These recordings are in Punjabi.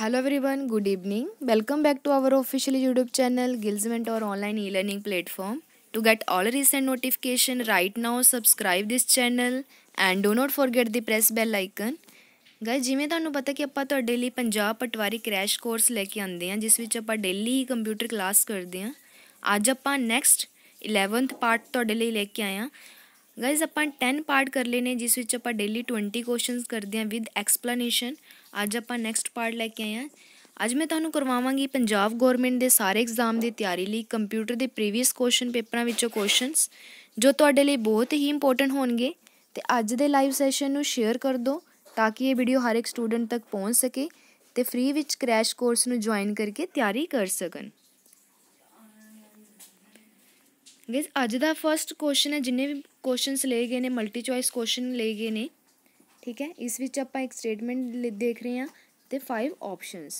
Hello one good evening welcome back to our official YouTube channel गिल्जमेंट और online e learning platform to get all recent notification right now subscribe this channel and do not forget the press bell icon ग जिमें तुम्हें पता कि आपली पटवारी क्रैश कोर्स लेके आते हैं जिस डेली ही कंप्यूटर क्लास करते हैं अज आप नैक्सट इलेवंथ पार्ट थोड़े लिए लेके आए हैं गाइज आप टेन पार्ट कर लेने जिस डेली ट्वेंटी क्वेश्चन करते हैं विद एक्सपलेनेशन ਅੱਜ ਆਪਾਂ ਨੈਕਸਟ ਪਾਰਟ ਲੈ ਕੇ ਆਏ ਹਾਂ ਅੱਜ ਮੈਂ ਤੁਹਾਨੂੰ ਕਰਵਾਵਾਂਗੀ ਪੰਜਾਬ ਗਵਰਨਮੈਂਟ ਦੇ ਸਾਰੇ ਐਗਜ਼ਾਮ ਦੀ ਤਿਆਰੀ ਲਈ ਕੰਪਿਊਟਰ ਦੇ ਪ੍ਰੀਵੀਅਸ ਕੁਐਸਚਨ ਪੇਪਰਾਂ ਵਿੱਚੋਂ ਕੁਐਸਚਨਸ ਜੋ ਤੁਹਾਡੇ ਲਈ ਬਹੁਤ ਹੀ ਇੰਪੋਰਟੈਂਟ ਹੋਣਗੇ ਤੇ ਅੱਜ ਦੇ ਲਾਈਵ ਸੈਸ਼ਨ ਨੂੰ ਸ਼ੇਅਰ ਕਰ ਦਿਓ ਤਾਂ ਕਿ ਇਹ ਵੀਡੀਓ ਹਰ ਇੱਕ ਸਟੂਡੈਂਟ ਤੱਕ ਪਹੁੰਚ ਸਕੇ ਤੇ ਫ੍ਰੀ ਵਿੱਚ ਕ੍ਰੈਸ਼ ਕੋਰਸ ਨੂੰ ਜੁਆਇਨ ਕਰਕੇ ਤਿਆਰੀ ਕਰ ਸਕਣ ਗਾਇਸ ਅੱਜ ਦਾ ਫਰਸਟ ਕੁਐਸਚਨ ਹੈ ਜਿੰਨੇ ਵੀ ਕੁਐਸਚਨਸ ਲਏ ਗਏ ਨੇ ਮਲਟੀ ਚੁਆਇਸ ਕੁਐਸਚਨ ਲਏ ਗਏ ਨੇ ਠੀਕ ਹੈ ਇਸ ਵਿੱਚ ਆਪਾਂ ਇੱਕ ਸਟੇਟਮੈਂਟ ਦੇਖ ਰਹੇ ਹਾਂ ਤੇ 5 ਆਪਸ਼ਨਸ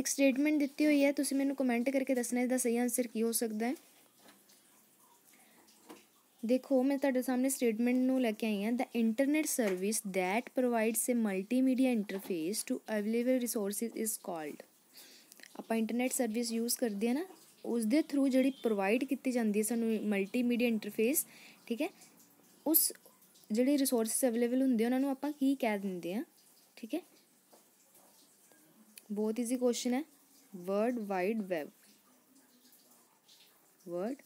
ਇੱਕ ਸਟੇਟਮੈਂਟ ਦਿੱਤੀ ਹੋਈ ਹੈ ਤੁਸੀਂ ਮੈਨੂੰ ਕਮੈਂਟ ਕਰਕੇ ਦੱਸਣਾ ਇਹਦਾ ਸਹੀ ਆਨਸਰ ਕੀ ਹੋ ਸਕਦਾ ਹੈ ਦੇਖੋ ਮੈਂ ਤੁਹਾਡੇ ਸਾਹਮਣੇ ਸਟੇਟਮੈਂਟ ਨੂੰ ਲੈ ਕੇ ਆਈ ਹਾਂ ਦਾ internet service that provides a multimedia interface to available resources is called ਆਪਾਂ ਇੰਟਰਨੈਟ ਸਰਵਿਸ ਯੂਜ਼ ਕਰਦੇ ਆ ਨਾ ਉਸ ਦੇ ਥਰੂ ਜਿਹੜੀ ਪ੍ਰੋਵਾਈਡ ਕੀਤੀ ਜਾਂਦੀ ਹੈ ਸਾਨੂੰ ਮਲਟੀਮੀਡੀਆ ਇੰਟਰਫੇਸ ਠੀਕ ਹੈ ਉਸ ਜਿਹੜੇ ਰਿਸੋਰਸਸ ਅਵੇਲੇਬਲ ਹੁੰਦੇ ਉਹਨਾਂ ਨੂੰ ਆਪਾਂ ਕੀ ਕਹਿ ਦਿੰਦੇ ਆ ਠੀਕ ਹੈ ਬਹੁਤ ਈਜ਼ੀ ਕੁਐਸਚਨ ਹੈ world wide web word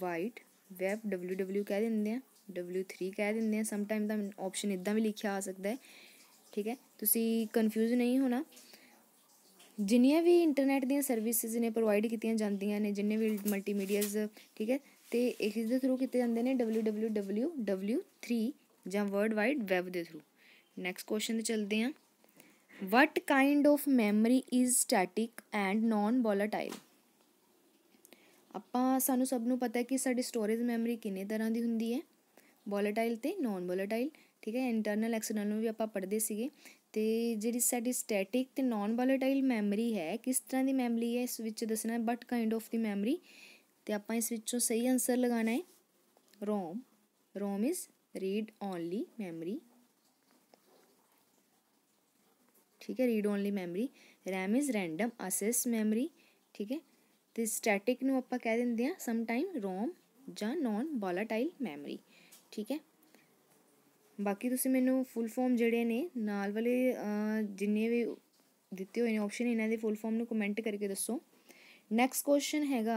wide web www ਕਹਿ ਦਿੰਦੇ ਆ w3 ਕਹਿ ਦਿੰਦੇ ਆ ਸਮ ਟਾਈਮ ਦਾ ਆਪਸ਼ਨ ਇਦਾਂ ਵੀ ਲਿਖਿਆ ਆ ਸਕਦਾ ਹੈ ਠੀਕ ਹੈ ਤੁਸੀਂ ਕਨਫਿਊਜ਼ ਨਹੀਂ ਹੋਣਾ ਜਿੰਨੀਆਂ ਵੀ ਇੰਟਰਨੈਟ ਦੀਆਂ ਸਰਵਿਸਿਜ਼ ਨੇ ਪ੍ਰੋਵਾਈਡ ਕੀਤੀਆਂ ਜਾਂਦੀਆਂ ਨੇ ਜਿੰਨੇ ਵੀ ਮਲਟੀਮੀਡੀਆਜ਼ ਠੀਕ ਹੈ ਤੇ ਇਸ ਦੇ ਥਰੂ ਕੀਤੇ ਜਾਂਦੇ ਨੇ www.w3 ਜਾਂ ਵਰਲਡ ਵਾਈਡ ਵੈਬ ਦੇ ਥਰੂ ਨੈਕਸਟ ਕੁਐਸਚਨ ਤੇ ਚਲਦੇ ਹਾਂ what kind of memory is static and non volatile ਆਪਾਂ ਸਾਨੂੰ ਸਭ ਨੂੰ ਪਤਾ ਹੈ ਕਿ ਸਾਡੀ ਸਟੋਰੇਜ ਮੈਮਰੀ ਕਿੰਨੇ ਤਰ੍ਹਾਂ ਦੀ ਹੁੰਦੀ ਹੈ ਵੋਲੇਟਾਈਲ ਤੇ ਨਾਨ ਵੋਲੇਟਾਈਲ ਠੀਕ ਹੈ ਇੰਟਰਨਲ ਐਕਸਟਰਨਲ ਨੂੰ ਵੀ ਆਪਾਂ ਪੜ੍ਹਦੇ ਸੀਗੇ ਤੇ ਜਿਹੜੀ ਸਾਡੀ ਸਟੈਟਿਕ ਤੇ ਨਾਨ ਵੋਲੇਟਾਈਲ ਮੈਮਰੀ ਹੈ ਕਿਸ ਤਰ੍ਹਾਂ ਦੀ ਮੈਮਰੀ ਹੈ ਇਸ ਵਿੱਚ ਦੱਸਣਾ but kind of the memory ਤੇ ਆਪਾਂ ਇਸ ਵਿੱਚੋਂ ਸਹੀ ਆਨਸਰ ਲਗਾਣਾ ਹੈ ROM ROM is read only memory ਠੀਕ ਹੈ read only memory RAM is random access memory ਠੀਕ ਹੈ ਤੇ ਸਟੈਟਿਕ ਨੂੰ ਆਪਾਂ ਕਹਿ ਦਿੰਦੇ ਆ ਸਮ ਟਾਈਮ ROM ਜਾਂ ਨਾਨ ਵੋਲਾਟਾਈਲ ਮੈਮਰੀ ਠੀਕ ਹੈ ਬਾਕੀ ਤੁਸੀਂ ਮੈਨੂੰ ਫੁੱਲ ਫਾਰਮ ਜਿਹੜੇ ਨੇ ਨਾਲ ਵਾਲੇ ਜਿੰਨੇ ਵੀ ਦਿੱਤੇ ਹੋਏ ਨੇ ਆਪਸ਼ਨ ਇਹਨਾਂ ਦੇ ਫੁੱਲ ਫਾਰਮ ਨੂੰ ਕਮੈਂਟ ਕਰਕੇ ਦੱਸੋ ਨੈਕਸਟ ਕੁਐਸਚਨ ਹੈਗਾ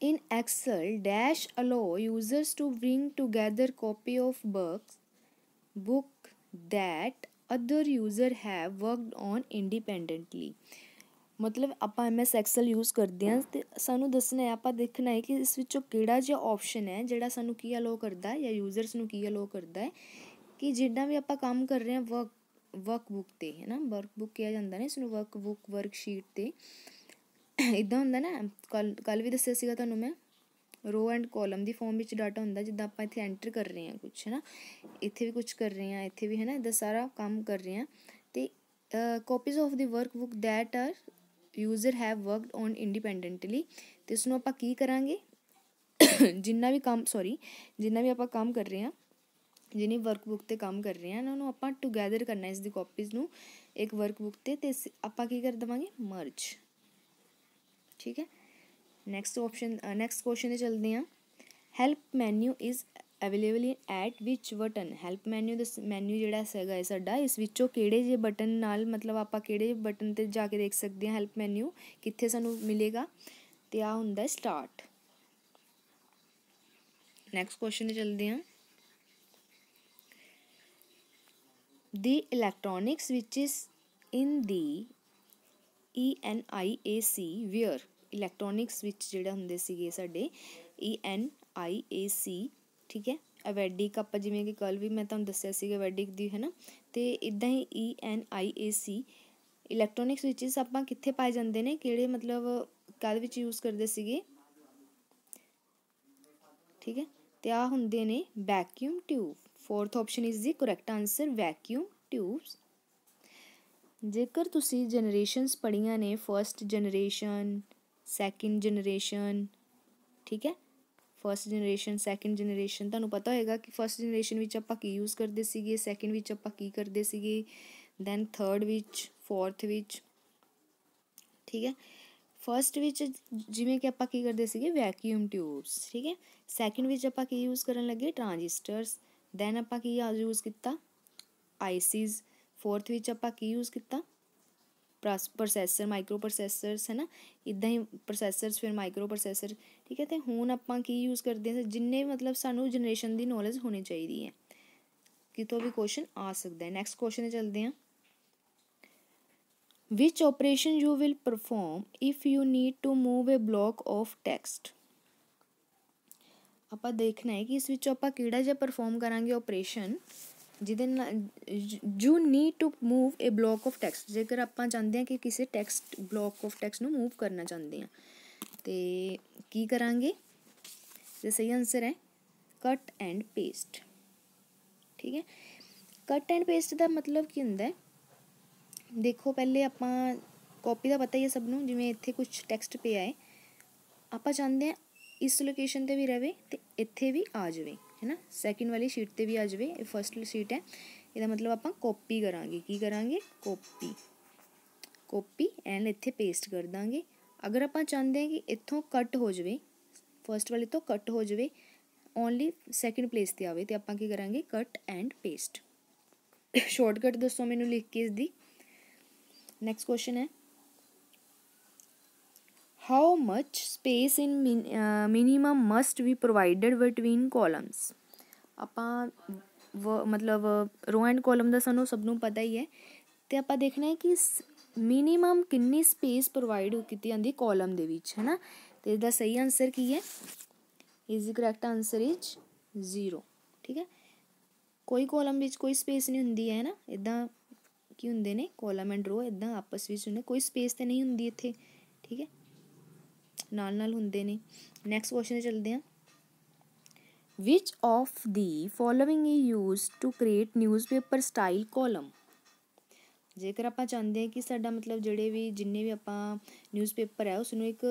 In Excel, Dash allow users to bring together copy of books, book that other user have worked on independently. ਮਤਲਬ ਆਪਾਂ ਐਮਐਸ ਐਕਸਲ ਯੂਜ਼ ਕਰਦੇ ਹਾਂ ਤੇ ਸਾਨੂੰ ਦੱਸਣਾ ਹੈ ਆਪਾਂ ਦੇਖਣਾ ਹੈ ਕਿ ਇਸ ਵਿੱਚੋਂ ਕਿਹੜਾ ਜਿਹਾ ਆਪਸ਼ਨ ਹੈ ਜਿਹੜਾ ਸਾਨੂੰ ਕੀ ਅਲੋ ਕਰਦਾ ਹੈ ਜਾਂ ਯੂਜ਼ਰਸ ਨੂੰ ਕੀ ਅਲੋ ਕਰਦਾ ਹੈ ਕਿ ਜਿੱਦਾਂ ਵੀ ਆਪਾਂ ਕੰਮ ਕਰ ਰਹੇ ਹਾਂ ਵਰਕ ਵਰਕਬੁੱਕ ਤੇ ਹੈ ਨਾ ਵਰਕਬੁੱਕ ਕਿਹਾ ਜਾਂਦਾ ਨੇ ਇਸ ਨੂੰ ਵਰਕਬੁੱਕ ਵਰਕਸ਼ੀਟ ਤੇ ਇਦਾਂ ਹੁੰਦਾ ਨਾ ਕੱਲ ਕੱਲ ਵੀ ਦੱਸਿਆ ਸੀਗਾ ਤੁਹਾਨੂੰ ਮੈਂ ਰੋ ਐਂਡ ਕਾਲਮ ਦੀ ਫਾਰਮ ਵਿੱਚ ਡਾਟਾ ਹੁੰਦਾ ਜਿੱਦਾਂ ਆਪਾਂ ਇੱਥੇ ਐਂਟਰ ਕਰ ਰਹੇ ਹਾਂ ਕੁਝ ਹੈ ਨਾ ਇੱਥੇ ਵੀ ਕੁਝ ਕਰ ਰਹੇ ਹਾਂ ਇੱਥੇ ਵੀ ਹੈ ਨਾ ਇਦਾਂ ਸਾਰਾ ਕੰਮ ਕਰ ਰਹੇ ਹਾਂ ਤੇ copies of the work book that are user have worked on independently ਤੇ ਇਸ ਨੂੰ ਆਪਾਂ ਕੀ ਕਰਾਂਗੇ ਜਿੰਨਾ ਵੀ ਕੰਮ ਸੌਰੀ ਜਿੰਨਾ ਵੀ ਆਪਾਂ ਕੰਮ ਕਰ ਰਹੇ ਹਾਂ ਜਿਹਨੇ ਵਰਕਬੁੱਕ ਤੇ ਕੰਮ ਕਰ ਰਹੇ ਹਨ ਉਹਨਾਂ ਨੂੰ ਆਪਾਂ ਟੁਗੇਦਰ ਕਰਨਾ ਇਸ ਦੀ ਕਾਪੀਜ਼ ਨੂੰ ਇੱਕ ਵਰਕਬੁੱਕ ਤੇ ਤੇ ਆਪਾਂ ਕੀ ਕਰ ਦਵਾਂਗੇ ਮਰਜ ਠੀਕ ਹੈ ਨੈਕਸਟ ਆਪਸ਼ਨ ਨੈਕਸਟ ਕੁਐਸਚਨ ਤੇ ਚੱਲਦੇ ਹਾਂ help menu is available in at which button help menu ਦਾ ਮੈਨੂ ਜਿਹੜਾ ਹੈਗਾ ਹੈ ਸਾਡਾ ਇਸ ਵਿੱਚੋਂ ਕਿਹੜੇ ਜੇ ਬਟਨ ਨਾਲ ਮਤਲਬ ਆਪਾਂ ਕਿਹੜੇ ਬਟਨ ਤੇ ਜਾ ਕੇ ਦੇਖ ਸਕਦੇ ਹਾਂ ਹੈਲਪ ਮੈਨੂ ਕਿੱਥੇ ਸਾਨੂੰ ਮਿਲੇਗਾ ਤੇ ਆ ਹੁੰਦਾ ਸਟਾਰਟ ਨੈਕਸਟ ਕੁਐਸਚਨ ਤੇ ਚੱਲਦੇ ਹਾਂ ਦੀ ਇਲੈਕਟ੍ਰੋਨਿਕਸ ਵਿਚ is in the E N I A C where electronics ਵਿੱਚ ਜਿਹੜਾ ਹੁੰਦੇ ਸੀਗੇ ਸਾਡੇ ਈ ਐਨ ਆਈ ਏ ਸੀ ਠੀਕ ਹੈ ਅਵੈਡਿਕ ਆਪਾਂ ਜਿਵੇਂ ਕਿ ਕੱਲ ਵੀ ਮੈਂ ਤੁਹਾਨੂੰ ਦੱਸਿਆ ਸੀਗਾ ਅਵੈਡਿਕ ਦੀ ਹੈ ਨਾ ਤੇ ਇਦਾਂ ਹੀ ਈ N I A C electronic switches ਆਪਾਂ ਕਿੱਥੇ ਪਾਏ ਜਾਂਦੇ ਨੇ ਕਿਹੜੇ ਮਤਲਬ ਕਦ ਵਿੱਚ ਯੂਜ਼ ਕਰਦੇ ਸੀਗੇ ਠੀਕ ਹੈ ਤੇ ਆ ਹੁੰਦੇ ਨੇ vacuum tube fourth option is the correct answer vacuum tubes ਜੇਕਰ ਤੁਸੀਂ ਜਨਰੇਸ਼ਨਸ ਪੜੀਆਂ ਨੇ ਫਰਸਟ ਜਨਰੇਸ਼ਨ सैकेंड जनरेशन ठीक है फस्ट जनरेशन सैकेंड जनरेशन तुम पता होगा कि फस्ट जनरेशन आप यूज़ करते सैकेंड आप करते then third which fourth which ठीक है फस्ट विच जिमें कि आप करते वैक्यूम ट्यूब्स ठीक है सैकेंड आप यूज़ कर लगे ट्रांजिस्टरस दैन आप यूज़ किया आईसीज फोर्थ आप यूज़ किया ਪ੍ਰੋਸੈਸਰ ਮਾਈਕਰੋ ਪ੍ਰੋਸੈਸਰਸ ਹੈ ਨਾ ਇਦਾਂ ਹੀ ਪ੍ਰੋਸੈਸਰਸ ਫਿਰ ਮਾਈਕਰੋ ਪ੍ਰੋਸੈਸਰ ਠੀਕ ਹੈ ਤੇ ਹੁਣ ਆਪਾਂ ਕੀ ਯੂਜ਼ ਕਰਦੇ ਹਾਂ ਜਿੰਨੇ ਮਤਲਬ ਸਾਨੂੰ ਜਨਰੇਸ਼ਨ ਦੀ ਨੋਲੇਜ ਹੋਣੀ ਚਾਹੀਦੀ ਹੈ ਕਿਤੋਂ ਵੀ ਕੁਐਸਚਨ ਆ ਸਕਦਾ ਹੈ ਨੈਕਸਟ ਕੁਐਸਚਨ ਤੇ ਚਲਦੇ ਹਾਂ which operation you will perform if you need to move a block of text ਆਪਾਂ ਦੇਖਣਾ ਹੈ ਕਿ ਇਸ ਵਿੱਚ ਆਪਾਂ ਕਿਹੜਾ ਜਿਹਾ ਪਰਫਾਰਮ ਕਰਾਂਗੇ ਆਪਰੇਸ਼ਨ ਜਿਹਦੇ ਨਾਲ you need to move a block of text ਜੇਕਰ ਆਪਾਂ ਚਾਹੁੰਦੇ ਹਾਂ ਕਿ ਕਿਸੇ ਟੈਕਸਟ ਬਲੌਕ ਆਫ ਟੈਕਸਟ ਨੂੰ ਮੂਵ ਕਰਨਾ ਚਾਹੁੰਦੇ ਹਾਂ ਤੇ ਕੀ ਕਰਾਂਗੇ ਜੇ ਸਹੀ ਆਨਸਰ ਹੈ ਕਟ ਐਂਡ ਪੇਸਟ ਠੀਕ ਹੈ ਕਟ ਐਂਡ ਪੇਸਟ ਦਾ ਮਤਲਬ ਕੀ ਹੁੰਦਾ ਹੈ ਦੇਖੋ ਪਹਿਲੇ ਆਪਾਂ ਕਾਪੀ ਦਾ ਪਤਾ ਹੀ ਹੈ ਸਭ ਨੂੰ ਜਿਵੇਂ ਇੱਥੇ ਕੁਝ ਟੈਕਸਟ ਪਿਆ ਹੈ ਆਪਾਂ ਚਾਹੁੰਦੇ ਹਾਂ ਇਸ ਲੋਕੇਸ਼ਨ ਤੇ ਵੀ ਰਹੇ ਤੇ ਇੱਥੇ ਵੀ ਆ ਜਾਵੇ ਹੈ ਨਾ ਸੈਕਿੰਡ ਵਾਲੀ ਸ਼ੀਟ ਤੇ ਵੀ ਆ ਜਾਵੇ ਇਹ ਫਰਸਟ ਸ਼ੀਟ ਹੈ ਇਹਦਾ ਮਤਲਬ ਆਪਾਂ ਕਾਪੀ ਕਰਾਂਗੇ ਕੀ ਕਰਾਂਗੇ ਕਾਪੀ ਕਾਪੀ ਐਂਡ ਇੱਥੇ ਪੇਸਟ ਕਰ ਦਾਂਗੇ ਅਗਰ ਆਪਾਂ ਚਾਹੁੰਦੇ ਹਾਂ ਕਿ ਇੱਥੋਂ ਕੱਟ ਹੋ ਜਾਵੇ ਫਰਸਟ ਵਾਲੇ ਤੋਂ ਕੱਟ ਹੋ ਜਾਵੇ ਓਨਲੀ ਸੈਕਿੰਡ ਪਲੇਸ ਤੇ ਆਵੇ ਤੇ ਆਪਾਂ ਕੀ ਕਰਾਂਗੇ ਕੱਟ ਐਂਡ ਪੇਸਟ ਸ਼ਾਰਟਕਟ ਦੱਸੋ ਮੈਨੂੰ ਲਿਖ ਕੇ ਇਸ ਦੀ ਨੈਕਸਟ ਕੁਐਸਚਨ ਹੈ how much space in min, uh, minimum must be provided between columns ਆਪਾਂ ਮਤਲਬ ਰੋ ਐਂਡ ਕਾਲਮ ਦਾ ਸਾਨੂੰ ਸਭ ਨੂੰ ਪਤਾ ਹੀ ਹੈ ਤੇ ਆਪਾਂ ਦੇਖਣਾ ਹੈ ਕਿ ਮਿਨੀਮਮ ਕਿੰਨੀ ਸਪੇਸ ਪ੍ਰੋਵਾਈਡ ਕੀਤੀ ਜਾਂਦੀ ਕਾਲਮ ਦੇ ਵਿੱਚ ਹੈ ਨਾ ਤੇ ਦਾ ਸਹੀ ਆਨਸਰ ਕੀ ਹੈ ਇਜ਼ ਕਰੈਕਟ ਆਨਸਰ ਇਜ਼ 0 ਠੀਕ ਹੈ ਕੋਈ ਕਾਲਮ ਵਿੱਚ ਕੋਈ ਸਪੇਸ ਨਹੀਂ ਹੁੰਦੀ ਹੈ ਨਾ ਇਦਾਂ ਕੀ ਹੁੰਦੇ ਨੇ ਕਾਲਮ ਐਂਡ ਰੋ ਇਦਾਂ ਆਪਸ ਵਿੱਚ ਉਹਨੇ ਕੋਈ ਸਪੇਸ ਤੇ ਨਹੀਂ ਹੁੰਦੀ ਇੱਥੇ ਠੀਕ ਹੈ ਨਾਲ ਨਾਲ ਹੁੰਦੇ ਨੇ ਨੈਕਸਟ ਕੁਐਸਚਨ ਤੇ ਚੱਲਦੇ ਹਾਂ which of the following is used to create newspaper style column ਜੇਕਰ ਆਪਾਂ ਚਾਹੁੰਦੇ ਹਾਂ ਕਿ ਸਾਡਾ ਮਤਲਬ ਜਿਹੜੇ ਵੀ ਜਿੰਨੇ ਵੀ ਆਪਾਂ ਨਿਊਜ਼ਪੇਪਰ ਹੈ ਉਸ ਨੂੰ ਇੱਕ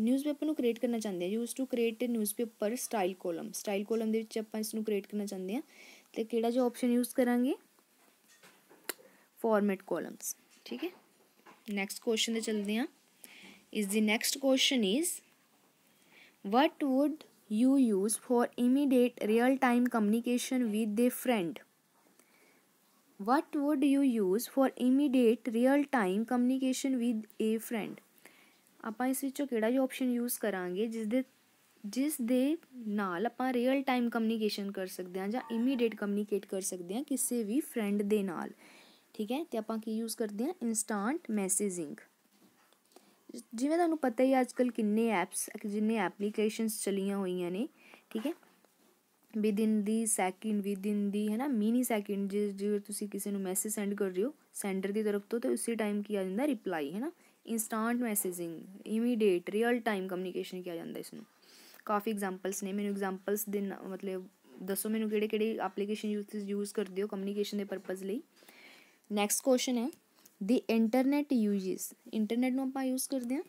ਨਿਊਜ਼ਪੇਪਰ ਨੂੰ ਕ੍ਰੀਏਟ ਕਰਨਾ ਚਾਹੁੰਦੇ ਹਾਂ use to create newspaper style column style column ਦੇ ਵਿੱਚ ਆਪਾਂ ਇਸ ਨੂੰ ਕ੍ਰੀਏਟ ਕਰਨਾ ਚਾਹੁੰਦੇ ਹਾਂ ਤੇ ਕਿਹੜਾ ਜੋ ਆਪਸ਼ਨ ਯੂਜ਼ ਕਰਾਂਗੇ ਫਾਰਮੈਟ ਕਾਲਮਸ ਠੀਕ ਹੈ ਨੈਕਸਟ ਕੁਐਸਚਨ ਤੇ ਚੱਲਦੇ ਹਾਂ is the next question is what would you use for immediate real time communication with a friend what would you use for immediate real time communication with a friend ਆਪਾਂ ਇਸ ਵਿੱਚੋਂ ਕਿਹੜਾ ਜੋ ਆਪਸ਼ਨ ਯੂਜ਼ ਕਰਾਂਗੇ ਜਿਸ ਦੇ ਜਿਸ ਦੇ ਨਾਲ ਆਪਾਂ ਰੀਅਲ ਟਾਈਮ ਕਮਿਊਨੀਕੇਸ਼ਨ ਕਰ ਸਕਦੇ ਹਾਂ ਜਾਂ ਇਮੀਡੀਏਟ ਕਮਿਊਨੀਕੇਟ ਕਰ ਸਕਦੇ ਹਾਂ ਕਿਸੇ ਵੀ ਫਰੈਂਡ ਦੇ ਨਾਲ ਠੀਕ ਹੈ ਤੇ ਆਪਾਂ ਕੀ ਯੂਜ਼ ਕਰਦੇ ਹਾਂ ਇਨਸਟੈਂਟ ਮੈਸੇਜਿੰਗ ਜਿਵੇਂ ਤੁਹਾਨੂੰ ਪਤਾ ਹੀ ਅੱਜ ਕੱਲ ਕਿੰਨੇ ਐਪਸ ਜਿੰਨੇ ਐਪਲੀਕੇਸ਼ਨਸ ਚਲੀਆਂ ਹੋਈਆਂ ਨੇ ਠੀਕ ਹੈ ਇਨ ਦੀ ਸੈਕਿੰਡ ਇਨ ਦੀ ਹੈ ਨਾ ਮਿਨੀ ਸੈਕਿੰਡ ਜੇ ਤੁਸੀਂ ਕਿਸੇ ਨੂੰ ਮੈਸੇਜ ਸੈਂਡ ਕਰ ਰਹੇ ਹੋ ਸੈਂਡਰ ਦੀ ਤਰਫ ਤੋਂ ਤੇ ਉਸੇ ਟਾਈਮ ਕੀ ਆ ਜਾਂਦਾ ਰਿਪਲਾਈ ਹੈ ਨਾ instant messaging immediate real time communication ਆ ਜਾਂਦਾ ਇਸ ਨੂੰ ਕਾਫੀ ਐਗਜ਼ਾਮਪਲਸ ਨੇ ਮੈਨੂੰ ਐਗਜ਼ਾਮਪਲਸ ਦੇ ਮਤਲਬ ਦੱਸੋ ਮੈਨੂੰ ਕਿਹੜੇ ਕਿਹੜੇ ਐਪਲੀਕੇਸ਼ਨ ਯੂਜ਼ ਯੂਜ਼ ਕਰਦੇ ਹੋ ਕਮਿਊਨੀਕੇਸ਼ਨ ਦੇ ਪਰਪਸ ਲਈ ਨੈਕਸਟ ਕੁਐਸਚਨ ਹੈ ਦੀ ਇੰਟਰਨੈਟ ਯੂਜਸ ਇੰਟਰਨੈਟ ਨੂੰ ਆਪਾਂ ਯੂਜ਼ ਕਰਦੇ ਹਾਂ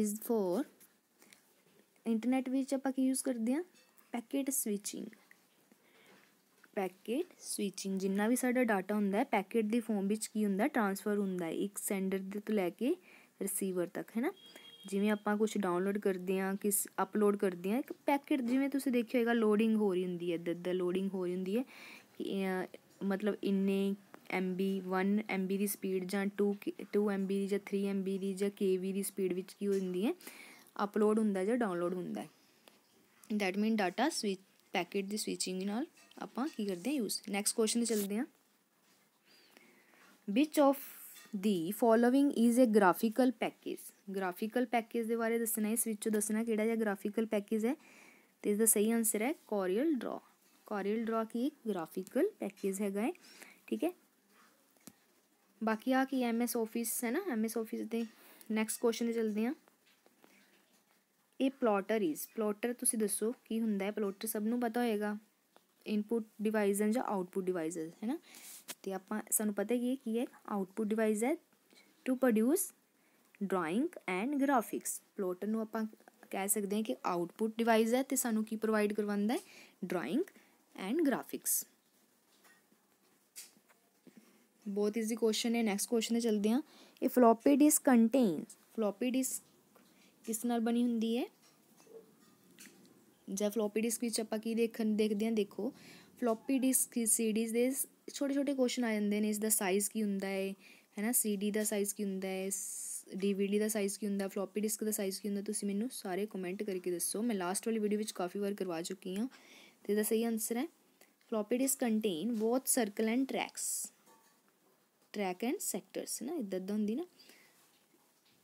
ਇਸ ਫੋਰ ਇੰਟਰਨੈਟ ਵਿੱਚ ਆਪਾਂ ਕੀ ਯੂਜ਼ ਕਰਦੇ ਹਾਂ ਪੈਕੇਟ ਸਵਿਚਿੰਗ ਪੈਕੇਟ ਸਵਿਚਿੰਗ ਜਿੰਨਾ ਵੀ ਸਾਡਾ ਡਾਟਾ ਹੁੰਦਾ ਹੈ ਪੈਕੇਟ ਦੀ ਫੋਮ ਵਿੱਚ ਕੀ ਹੁੰਦਾ ਟ੍ਰਾਂਸਫਰ ਹੁੰਦਾ ਹੈ ਇੱਕ ਸੈਂਡਰ ਦੇ ਤੋਂ ਲੈ ਕੇ ਰਿਸੀਵਰ ਤੱਕ ਹੈ ਨਾ ਜਿਵੇਂ ਆਪਾਂ ਕੁਝ ਡਾਊਨਲੋਡ ਕਰਦੇ ਹਾਂ ਕਿਸ ਅਪਲੋਡ ਕਰਦੇ ਹਾਂ ਇੱਕ ਪੈਕੇਟ ਜਿਵੇਂ ਤੁਸੀਂ ਦੇਖਿਆ ਹੋਏਗਾ ਲੋਡਿੰਗ ਹੋ ਰਹੀ ਹੁੰਦੀ ਹੈ ਇੱਦਾਂ ਇੱਦਾਂ ਲੋਡਿੰਗ ਹੋ ਰਹੀ ਹੁੰਦੀ ਹੈ ਕਿ ਮਤਲਬ ਇੰਨੇ MB 1 MB ਦੀ ਸਪੀਡ ਜਾਂ 2 2 MB ਦੀ ਜਾਂ 3 MB ਦੀ ਜਾਂ KB ਦੀ ਸਪੀਡ ਵਿੱਚ ਕੀ ਹੁੰਦੀ ਹੈ ਅਪਲੋਡ ਹੁੰਦਾ ਜਾਂ ਡਾਊਨਲੋਡ ਹੁੰਦਾ ਹੈ that mean data switch packet ਦੀ ਸਵਿਚਿੰਗ ਨਾਲ ਆਪਾਂ ਕੀ ਕਰਦੇ ਹਾਂ ਯੂਜ਼ ਨੈਕਸਟ ਕੁਐਸਚਨ ਤੇ ਚੱਲਦੇ ਹਾਂ which of the following is a graphical package graphical package ਦੇ ਬਾਰੇ ਦੱਸਣਾ ਹੈ ਸਵਿਚ ਤੋਂ ਦੱਸਣਾ ਕਿਹੜਾ ਜਿਹਾ ਗ੍ਰਾਫੀਕਲ ਪੈਕੇਜ ਹੈ ਤੇ ਇਸ ਦਾ ਸਹੀ ਆਨਸਰ ਹੈ ਕੋਰੀਅਲ ਡਰਾ ਕੋਰੀਅਲ ਡਰਾ ਕੀ ਇੱਕ ਗ੍ਰਾਫੀਕਲ ਪੈਕੇਜ ਹੈਗਾ ਹੈ ਠੀਕ ਹੈ ਬਾਕੀ ਆ ਕੀ ਐਮ ਐਸ ਆਫਿਸ ਹੈ ਨਾ ਐਮ ਐਸ ਆਫਿਸ ਦੇ ਨੈਕਸਟ ਕੁਐਸਚਨ ਤੇ ਚਲਦੇ ਆ ਇਹ ਪਲੋਟਰ ਇਜ਼ ਪਲੋਟਰ ਤੁਸੀਂ ਦੱਸੋ ਕੀ ਹੁੰਦਾ ਹੈ ਪਲੋਟਰ ਸਭ ਨੂੰ ਪਤਾ ਹੋਏਗਾ ਇਨਪੁਟ ਡਿਵਾਈਸਸ ਜਾਂ ਆਊਟਪੁਟ ਡਿਵਾਈਸਸ ਹੈ ਨਾ ਤੇ ਆਪਾਂ ਸਾਨੂੰ ਪਤਾ ਹੈ ਕਿ ਕੀ ਹੈ ਆਊਟਪੁਟ ਡਿਵਾਈਸ ਹੈ to produce drawing and graphics plotter ਨੂੰ ਆਪਾਂ ਕਹਿ ਸਕਦੇ ਹਾਂ ਕਿ ਆਊਟਪੁਟ ਡਿਵਾਈਸ ਹੈ ਤੇ ਸਾਨੂੰ ਕੀ ਪ੍ਰੋਵਾਈਡ ਕਰਵਾਉਂਦਾ ਹੈ ਡਰਾਇੰਗ ਐਂਡ ਗ੍ਰਾਫਿਕਸ ਬਹੁਤ ਈਜ਼ੀ ਕੁਐਸਚਨ ਹੈ ਨੈਕਸਟ ਕੁਐਸਚਨ ਤੇ ਚਲਦੇ ਹਾਂ ਇਹ floppy disk contains floppy disk ਕਿਸ ਨਾਲ ਬਣੀ ਹੁੰਦੀ ਹੈ ਜੇ ਫਲੋਪੀ ਡਿਸਕ ਵਿੱਚ ਆਪਾਂ ਕੀ ਦੇਖਣ ਦੇਖਦੇ ਹਾਂ ਦੇਖੋ ਫਲੋਪੀ ਡਿਸਕ ਦੀ ਸੀਡੀਜ਼ ਦੇ ਛੋਟੇ ਛੋਟੇ ਕੁਐਸਚਨ ਆ ਜਾਂਦੇ ਨੇ ਇਸ ਦਾ ਸਾਈਜ਼ ਕੀ ਹੁੰਦਾ ਹੈ ਹੈਨਾ ਸੀਡੀ ਦਾ ਸਾਈਜ਼ ਕੀ ਹੁੰਦਾ ਹੈ ਡੀਵੀਡੀ ਦਾ ਸਾਈਜ਼ ਕੀ ਹੁੰਦਾ ਫਲੋਪੀ ਡਿਸਕ ਦਾ ਸਾਈਜ਼ ਕੀ ਹੁੰਦਾ ਤੁਸੀਂ ਮੈਨੂੰ ਸਾਰੇ ਕਮੈਂਟ ਕਰਕੇ ਦੱਸੋ ਮੈਂ ਲਾਸਟ ਵਾਲੀ ਵੀਡੀਓ ਵਿੱਚ ਕਾਫੀ ਵਾਰ ਕਰਵਾ ਚੁੱਕੀ ਹਾਂ ਤੇ ਇਹਦਾ ਸਹੀ ਆਨਸਰ ਹੈ floppy disk contain both circle and tracks track and sectors ਨਾ ਇਦਾਂ ਦਾ ਹੁੰਦੀ ਨਾ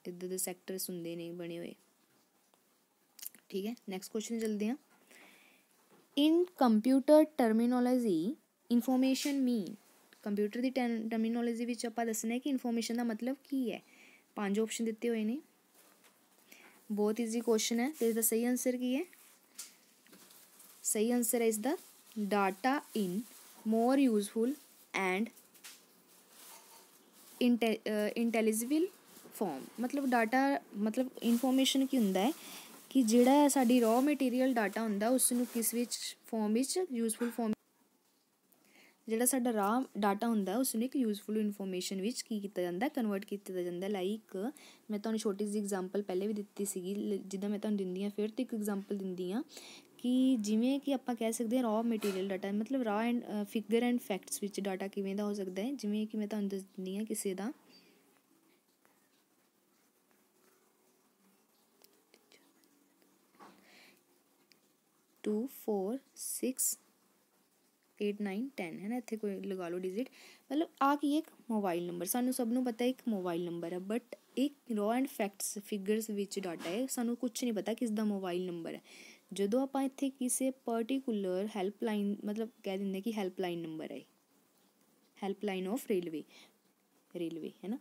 ਇਦਾਂ ਦੇ ਸੈਕਟਰਸ ਹੁੰਦੇ ਨੇ ਬਣੇ ਹੋਏ ਠੀਕ ਹੈ ਨੈਕਸਟ ਕੁਐਸਚਨ ਚਲਦੇ ਆ in computer terminology information mean computer ਦੀ ਟਰਮੀਨੋਲੋਜੀ ਵਿੱਚ ਆਪਾਂ ਦੱਸਣਾ ਹੈ ਕਿ ਇਨਫੋਰਮੇਸ਼ਨ ਦਾ ਮਤਲਬ ਕੀ ਹੈ ਪੰਜ ਆਪਸ਼ਨ ਦਿੱਤੇ ਹੋਏ ਨੇ ਬਹੁਤ ਈਜ਼ੀ ਕੁਐਸਚਨ ਹੈ ਤੇ ਇਸਦਾ ਸਹੀ ਆਨਸਰ ਕੀ ਹੈ ਸਹੀ ਆਨਸਰ ਹੈ ਇਸ ਦਾ data in more useful and intelligible form ਮਤਲਬ ਡਾਟਾ ਮਤਲਬ ਇਨਫੋਰਮੇਸ਼ਨ ਕੀ ਹੁੰਦਾ ਹੈ ਕਿ ਜਿਹੜਾ ਸਾਡੀ ਰॉ ਮਟੀਰੀਅਲ ਡਾਟਾ ਹੁੰਦਾ ਉਸ ਨੂੰ ਕਿਸ ਵਿੱਚ ਫਾਰਮ ਵਿੱਚ ਯੂਸਫੁਲ ਫਾਰਮ ਜਿਹੜਾ ਸਾਡਾ ਰਾ ਡਾਟਾ ਹੁੰਦਾ ਉਸ ਨੂੰ ਇੱਕ ਯੂਸਫੁਲ ਇਨਫੋਰਮੇਸ਼ਨ ਵਿੱਚ ਕੀ ਕੀਤਾ ਜਾਂਦਾ ਕਨਵਰਟ ਕੀਤਾ ਜਾਂਦਾ ਲਾਈਕ ਮੈਂ ਤੁਹਾਨੂੰ ਛੋਟੀ ਜਿਹੀ ਐਗਜ਼ਾਮਪਲ ਪਹਿਲੇ ਵੀ ਦਿੱਤੀ ਸੀਗੀ ਜਿੱਦਾਂ ਮੈਂ ਤੁਹਾਨੂੰ ਦਿੰਦੀ ਆ ਫਿਰ ਤੇ ਇੱਕ ਐਗਜ਼ਾਮਪਲ ਦਿੰਦੀ ਆ ਕਿ ਜਿਵੇਂ ਕਿ ਆਪਾਂ ਕਹਿ ਸਕਦੇ ਹਾਂ ਰਾ ਮਟੀਰੀਅਲ ਡਾਟਾ ਮਤਲਬ raw and figure and facts ਵਿੱਚ ਡਾਟਾ ਕਿਵੇਂ ਦਾ ਹੋ ਸਕਦਾ ਹੈ ਜਿਵੇਂ ਕਿ ਮੈਂ ਤੁਹਾਨੂੰ ਦੱਸ ਦਿੰਦੀ ਆ ਕਿਸੇ ਦਾ ਟੂ ਫੋਰ ਸਿਕਸ 8 9 10 ਹੈ ਨਾ ਇੱਥੇ ਕੋਈ ਲਗਾ ਲਓ ਡਿਜਿਟ ਮਤਲਬ ਆ ਕੀ ਇੱਕ ਮੋਬਾਈਲ ਨੰਬਰ ਸਾਨੂੰ ਸਭ ਨੂੰ ਪਤਾ ਇੱਕ ਮੋਬਾਈਲ ਨੰਬਰ ਹੈ ਬਟ ਇੱਕ ਰॉ ਐਂਡ ਫੈਕਟਸ ਫਿਗਰਸ ਵਿੱਚ ਡਾਟਾ ਹੈ ਸਾਨੂੰ ਕੁਝ ਨਹੀਂ ਪਤਾ ਕਿਸ ਦਾ ਮੋਬਾਈਲ ਨੰਬਰ ਹੈ ਜਦੋਂ ਆਪਾਂ ਇੱਥੇ ਕਿਸੇ ਪਾਰਟਿਕੂਲਰ ਹੈਲਪਲਾਈਨ ਮਤਲਬ ਕਹਿ ਦਿੰਦੇ ਕਿ ਹੈਲਪਲਾਈਨ ਨੰਬਰ ਹੈ ਹੈਲਪਲਾਈਨ ਆਫ ਰੇਲਵੇ ਰੇਲਵੇ ਹੈ ਨਾ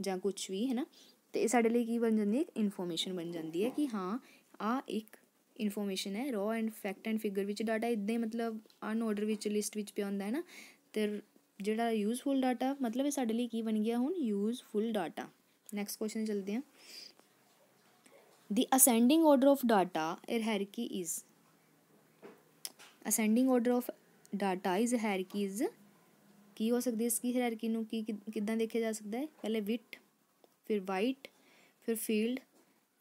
ਜਾਂ ਕੁਝ ਵੀ ਹੈ ਨਾ ਤੇ ਇਹ ਸਾਡੇ ਲਈ ਕੀ ਬਣ ਜਾਂਦੀ ਹੈ ਇਨਫੋਰਮੇਸ਼ਨ ਬਣ ਜਾਂਦੀ ਹੈ ਕਿ ਹਾਂ ਆ ਇੱਕ ਇਨਫੋਰਮੇਸ਼ਨ ਹੈ raw and fact and figure ਵਿੱਚ ਡਾਟਾ ਇਦਾਂ ਹੀ ਮਤਲਬ ਅਨ ਆਰਡਰ ਵਿੱਚ ਲਿਸਟ ਵਿੱਚ ਪਿਆ ਹੁੰਦਾ ਹੈ ਨਾ ਤੇ ਜਿਹੜਾ ਯੂਸਫੁਲ ਡਾਟਾ ਮਤਲਬ ਇਹ ਸਾਡੇ ਲਈ ਕੀ ਬਣ ਗਿਆ ਹੁਣ ਯੂਸਫੁਲ ਡਾਟਾ ਨੈਕਸਟ ਕੁਐਸਚਨ ਚਲਦੇ ਹਾਂ the ascending order of data ਇਰ hierarchy is ascending order of data is hierarchy is ਕੀ ਹੋ ਸਕਦੀ ਹੈ ਇਸ ਕੀ ਹਾਇਰਕੀ ਨੂੰ ਕੀ ਕਿਦਾਂ ਦੇਖਿਆ ਜਾ ਸਕਦਾ ਹੈ ਪਹਿਲੇ ਵਿਟ ਫਿਰ ਵਾਈਟ ਫਿਰ ਫੀਲਡ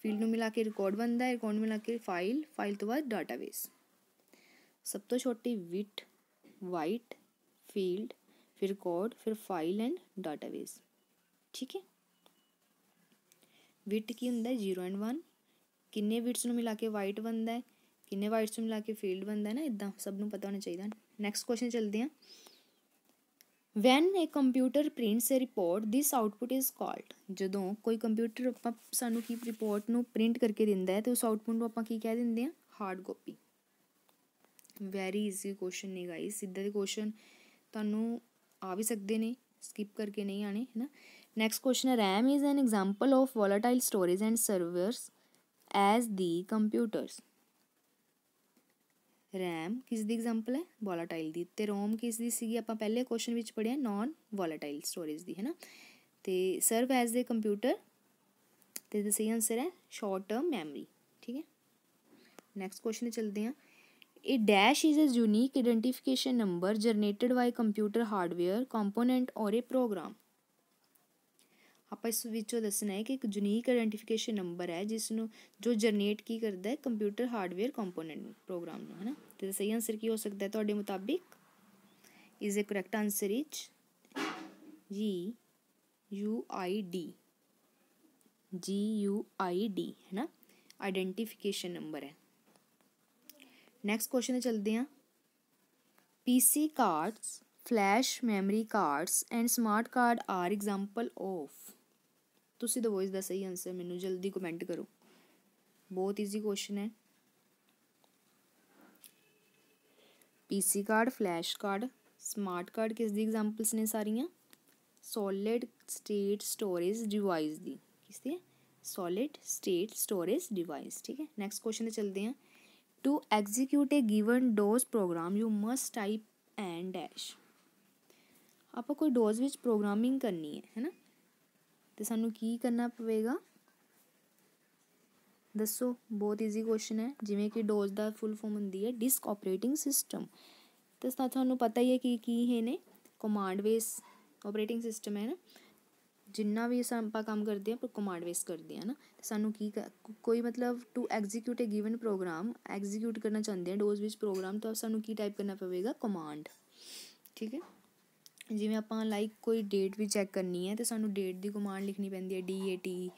फील्ड में मिला के रिकॉर्ड बनता है रिकॉर्ड मिला के फाइल फाइल तो बाद डाटाबेस सब तो छोटी विट वाइट फील्ड फिर रिकॉर्ड फिर फाइल एंड डाटाबेस ठीक है विट की होंगे जीरो एंड वन किन्ने विट्स में मिला के वाइट बनता है किन्ने वाइट्स में मिला के फील्ड बनता है ना इदा सबन पता होना चाहिए नैक्सट क्वेश्चन चलते हैं when a computer prints a report this output is called ਜਦੋਂ ਕੋਈ ਕੰਪਿਊਟਰ ਆਪਾਂ ਸਾਨੂੰ ਕੀ ਰਿਪੋਰਟ ਨੂੰ ਪ੍ਰਿੰਟ ਕਰਕੇ ਦਿੰਦਾ ਹੈ ਤੇ ਉਸ ਆਊਟਪੁੱਟ ਨੂੰ ਆਪਾਂ ਕੀ ਕਹਿ ਦਿੰਦੇ ਆ hard copy very easy question ਨੇ ਗਾਈਸ ਸਿੱਧਾ ਦੇ ਕੁਐਸਚਨ ਤੁਹਾਨੂੰ ਆ ਵੀ ਸਕਦੇ ਨੇ ਸਕਿਪ ਕਰਕੇ ਨਹੀਂ ਆਣੇ ਹੈ ਨਾ ਨੈਕਸਟ ਕੁਐਸਚਨ ਹੈ RAM is an example of volatile storage and servers as the computers RAM ਕਿਸ ਦੀ ਐਗਜ਼ਾਮਪਲ ਹੈ ਵੋਲਾਟਾਈਲ ਦੀ ਤੇ ਰੋਮ ਕਿਸ ਦੀ ਸੀਗੀ ਆਪਾਂ ਪਹਿਲੇ ਕੁਐਸਚਨ ਵਿੱਚ ਪੜਿਆ ਨਾਨ ਵੋਲਾਟਾਈਲ ਸਟੋਰੇਜ ਦੀ ਹੈਨਾ ਤੇ ਸਰਵ ਐਜ਼ ਦੇ ਕੰਪਿਊਟਰ ਤੇ ਦਾ ਸਹੀ ਆਨਸਰ ਹੈ ਸ਼ਾਰਟ ਟਰਮ ਮੈਮਰੀ ਠੀਕ ਹੈ ਨੈਕਸਟ ਕੁਐਸਚਨ ਤੇ ਚਲਦੇ ਹਾਂ ਇਹ dash is a unique identification number generated by computer hardware component or a programme ਆਪਾਂ ਇਸ ਵਿੱਚੋਂ ਦੱਸਣਾ ਹੈ ਕਿ ਇੱਕ ਯੂਨੀਕ ਆਇਡੈਂਟੀਫਿਕੇਸ਼ਨ ਨੰਬਰ ਹੈ ਜਿਸ ਨੂੰ ਜੋ ਜਨਰੇਟ ਕੀ ਕਰਦਾ ਹੈ ਕੰਪਿਊਟਰ ਹਾਰਡਵੇਅਰ ਕੰਪੋਨੈਂਟ ਪ੍ਰੋਗਰਾਮ ਨੂੰ ਹੈਨਾ ਤੇ ਸਹੀ ਆਨਸਰ ਕੀ ਹੋ ਸਕਦਾ ਹੈ ਤੁਹਾਡੇ ਮੁਤਾਬਿਕ is a correct answer is G U I D G U I D ਹੈਨਾ ਆਇਡੈਂਟੀਫਿਕੇਸ਼ਨ ਨੰਬਰ ਹੈ ਨੈਕਸਟ ਕੁਐਸਚਨ ਤੇ ਚਲਦੇ ਹਾਂ PC cards flash memory cards and smart card are example of ਤੁਸੀਂ ਦਾ ਵੌਇਸ ਦਾ ਸਹੀ ਆਨਸਰ ਮੈਨੂੰ ਜਲਦੀ ਕਮੈਂਟ ਕਰੋ ਬਹੁਤ ਈਜ਼ੀ ਕੁਐਸਚਨ ਹੈ PC card flash card smart card ਕਿਸ ਦੀ ਐਗਜ਼ਾਮਪਲਸ ਨੇ ਸਾਰੀਆਂ ਸੋਲਿਡ ਸਟੇਟ ਸਟੋਰੇਜ ਡਿਵਾਈਸ ਦੀ ਕਿਸ ਦੀ ਸੋਲਿਡ ਸਟੇਟ ਸਟੋਰੇਜ ਡਿਵਾਈਸ ठीक है नेक्स्ट क्वेश्चन पे चलते हैं to execute a given DOS program you must type and dash आपको कोई डोज विच प्रोग्रामिंग करनी है है ना ਤੇ ਸਾਨੂੰ ਕੀ ਕਰਨਾ ਪਵੇਗਾ ਦੱਸੋ ਬਹੁਤ ਈਜ਼ੀ ਕੁਐਸਚਨ ਹੈ ਜਿਵੇਂ ਕਿ ਡੋਜ਼ ਦਾ ਫੁੱਲ ਫਾਰਮ ਹੁੰਦੀ ਹੈ ਡਿਸਕ ਆਪਰੇਟਿੰਗ ਸਿਸਟਮ ਤੇ ਸਾਥ ਤੁਹਾਨੂੰ ਪਤਾ ਹੀ ਹੈ ਕਿ ਕੀ ਹੈ ਨੇ ਕਮਾਂਡ ਬੇਸ ਆਪਰੇਟਿੰਗ ਸਿਸਟਮ ਹੈ ਨਾ ਜਿੰਨਾ ਵੀ ਆਪਾਂ ਕੰਮ ਕਰਦੇ ਆ ਪਰ ਕਮਾਂਡ ਬੇਸ ਕਰਦੇ ਆ ਨਾ ਤੇ ਸਾਨੂੰ ਕੀ ਕੋਈ ਮਤਲਬ to execute a given program execute ਕਰਨਾ ਚਾਹੁੰਦੇ ਆ ਡੋਜ਼ ਵਿੱਚ ਪ੍ਰੋਗਰਾਮ ਤਾਂ ਸਾਨੂੰ ਕੀ ਟਾਈਪ ਕਰਨਾ ਪਵੇਗਾ ਕਮਾਂਡ ਠੀਕ ਹੈ ਜਿਵੇਂ ਆਪਾਂ ਲਾਈਕ ਕੋਈ ਡੇਟ ਵੀ ਚੈੱਕ ਕਰਨੀ ਹੈ ਤੇ ਸਾਨੂੰ ਡੇਟ ਦੀ ਕਮਾਂਡ ਲਿਖਣੀ ਪੈਂਦੀ ਹੈ ਡੀ ਏ ਟੀ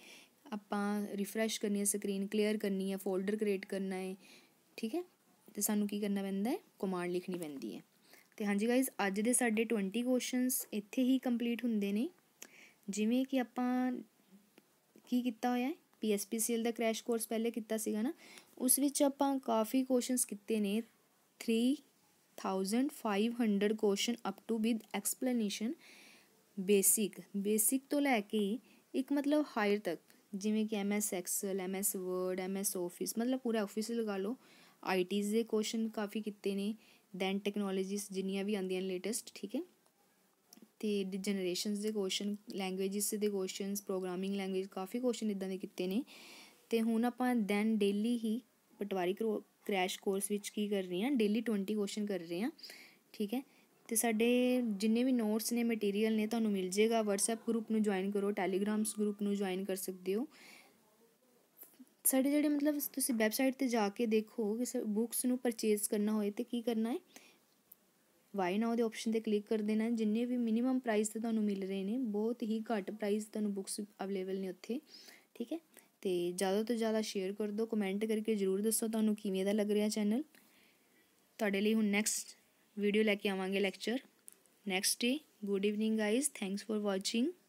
ਆਪਾਂ ਰਿਫਰੈਸ਼ ਕਰਨੀ ਹੈ ਸਕਰੀਨ ਕਲੀਅਰ ਕਰਨੀ ਹੈ ਫੋਲਡਰ ਕ੍ਰੀਏਟ ਕਰਨਾ ਹੈ ਠੀਕ ਹੈ ਤੇ ਸਾਨੂੰ ਕੀ ਕਰਨਾ ਪੈਂਦਾ ਹੈ ਕਮਾਂਡ ਲਿਖਣੀ ਪੈਂਦੀ ਹੈ ਤੇ ਹਾਂਜੀ ਗਾਇਜ਼ ਅੱਜ ਦੇ ਸਾਡੇ 20 ਕੁਐਸਚਨਸ ਇੱਥੇ ਹੀ ਕੰਪਲੀਟ ਹੁੰਦੇ ਨੇ ਜਿਵੇਂ ਕਿ ਆਪਾਂ ਕੀ ਕੀਤਾ ਹੋਇਆ ਹੈ ਪੀਐਸਪੀਸੀਐਲ ਦਾ ਕ੍ਰੈਸ਼ ਕੋਰਸ ਪਹਿਲੇ ਕੀਤਾ ਸੀਗਾ ਨਾ ਉਸ ਵਿੱਚ ਆਪਾਂ ਕਾਫੀ ਕੁਐਸਚਨਸ ਕੀਤੇ ਨੇ 3 1500 question up to with explanation basic basic ਤੋਂ ਲੈ ਕੇ ਇੱਕ ਮਤਲਬ ਹਾਇਰ ਤੱਕ ਜਿਵੇਂ ਕਿ MS Excel MS Word MS Office ਮਤਲਬ ਪੂਰਾ ਆਫਿਸ ਲਗਾ ਲਓ ਆਈਟੀਸ ਦੇ ਕੁਐਸਚਨ ਕਾਫੀ ਕਿਤੇ ਨੇ ਦੈਨ ਟੈਕਨੋਲੋਜੀਸ ਜਿੰਨੀਆਂ ਵੀ ਆਉਂਦੀਆਂ ਲੇਟੈਸਟ ਠੀਕ ਹੈ ਤੇ ਜਨਰੇਸ਼ਨਸ ਦੇ ਕੁਐਸਚਨ ਲੈਂਗੁਏਜਸ ਦੇ ਕੁਐਸਚਨਸ ਪ੍ਰੋਗਰਾਮਿੰਗ ਲੈਂਗੁਏਜ ਕਾਫੀ ਕੁਐਸਚਨ ਇਦਾਂ ਦੇ ਕਿਤੇ ਨੇ ਤੇ ਹੁਣ ਆਪਾਂ ਦੈਨ ਡੇਲੀ ਹੀ ਪਟਵਾਰੀ ਕ੍ਰੈਸ਼ ਕੋਰਸ ਵਿੱਚ ਕੀ ਕਰ ਰਹੀ ਹਾਂ ਡੇਲੀ 20 ਕੁਐਸਚਨ ਕਰ ਰਹੀ ਹਾਂ ਠੀਕ ਹੈ ਤੇ ਸਾਡੇ ਜਿੰਨੇ ਵੀ ਨੋਟਸ ਨੇ ਮਟੀਰੀਅਲ ਨੇ ਤੁਹਾਨੂੰ ਮਿਲ ਜੇਗਾ WhatsApp ਗਰੁੱਪ ਨੂੰ ਜੁਆਇਨ ਕਰੋ Telegram's ਗਰੁੱਪ ਨੂੰ ਜੁਆਇਨ ਕਰ ਸਕਦੇ ਹੋ ਸਾਡੇ ਜਿਹੜੇ ਮਤਲਬ ਤੁਸੀਂ ਵੈਬਸਾਈਟ ਤੇ ਜਾ ਕੇ ਦੇਖੋ ਕਿ ਬੁੱਕਸ ਨੂੰ ਪਰਚੇਸ ਕਰਨਾ ਹੋਏ ਤੇ ਕੀ ਕਰਨਾ ਹੈ ਵਾਈ ਨਾਓ ਦੇ ਆਪਸ਼ਨ ਤੇ ਕਲਿੱਕ ਕਰ ਦੇਣਾ ਜਿੰਨੇ ਵੀ ਮਿਨੀਮਮ ਪ੍ਰਾਈਸ ਤੇ ਤੁਹਾਨੂੰ ਮਿਲ ਰਹੇ ਨੇ ਬਹੁਤ ਹੀ ਘੱਟ ਪ੍ਰਾਈਸ ਤੁਹਾਨੂੰ ਬੁੱਕਸ ਅਵੇਲੇਬਲ ਨੇ ਉੱਥੇ ਠੀਕ ਹੈ ਤੇ ਜ਼ਿਆਦਾ ਤੋਂ ਜ਼ਿਆਦਾ ਸ਼ੇਅਰ ਕਰ ਦਿਓ ਕਮੈਂਟ ਕਰਕੇ ਜ਼ਰੂਰ ਦੱਸੋ ਤੁਹਾਨੂੰ ਕਿਵੇਂ ਦਾ ਲੱਗ ਰਿਹਾ ਚੈਨਲ ਤੁਹਾਡੇ ਲਈ ਹੁਣ ਨੈਕਸਟ ਵੀਡੀਓ ਲੈ ਕੇ ਆਵਾਂਗੇ lecture next day good evening guys thanks for watching